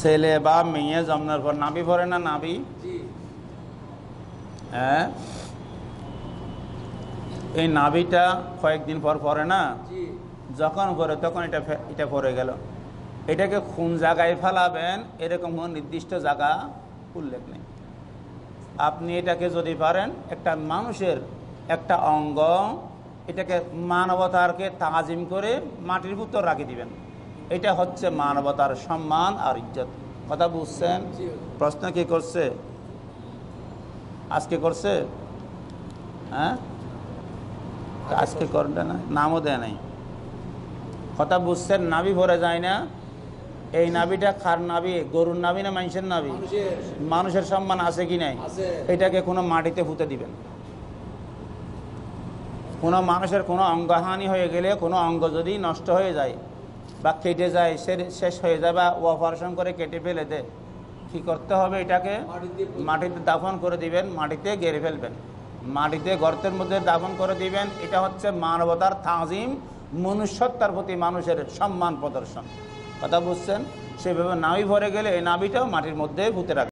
ছেলে বা মেয়ে জন্মের পর নাবি ভরে না নাবি হ্যাঁ এই নাবিটা কয়েকদিন পর পরে না যখন পরে তখন এটা এটা পরে গেল এটাকে কোন জায়গায় ফেলাবেন এরকম কোনো নির্দিষ্ট জায়গা উল্লেখ নেই আপনি এটাকে যদি পারেন একটা মানুষের একটা অঙ্গ এটাকে মানবতারকে তাজিম করে মাটির পুত্র রাখি দিবেন এটা হচ্ছে মানবতার সম্মান আর ইজ্জত কথা বুঝছেন প্রশ্ন কি করছে আজকে করছে হ্যাঁ আজকে করবে না নামও দেয় নাই কথা বুঝছেন নাবি ভরে যায় না এই নাবিটা খার নাবি গরুর নাবি না মানুষের নাবি মানুষের সম্মান আছে কি নাই এটাকে কোনো মাটিতে ফুতে দিবেন কোনো মানুষের কোনো অঙ্গহানি হয়ে গেলে কোনো অঙ্গ যদি নষ্ট হয়ে যায় বা কেটে যায় সে শেষ হয়ে যায় বা অপারেশন করে কেটে ফেলে দেয় কী করতে হবে এটাকে মাটিতে দাফন করে দিবেন মাটিতে গেড়ে ফেলবেন মাটিতে গর্তের মধ্যে দাফন করে দিবেন এটা হচ্ছে মানবতার তাজিম মনুষ্যত্বার প্রতি মানুষের সম্মান প্রদর্শন কথা বুঝছেন সেভাবে নাবি ভরে গেলে এই নাবিটাও মাটির মধ্যে ভূতে রাখবে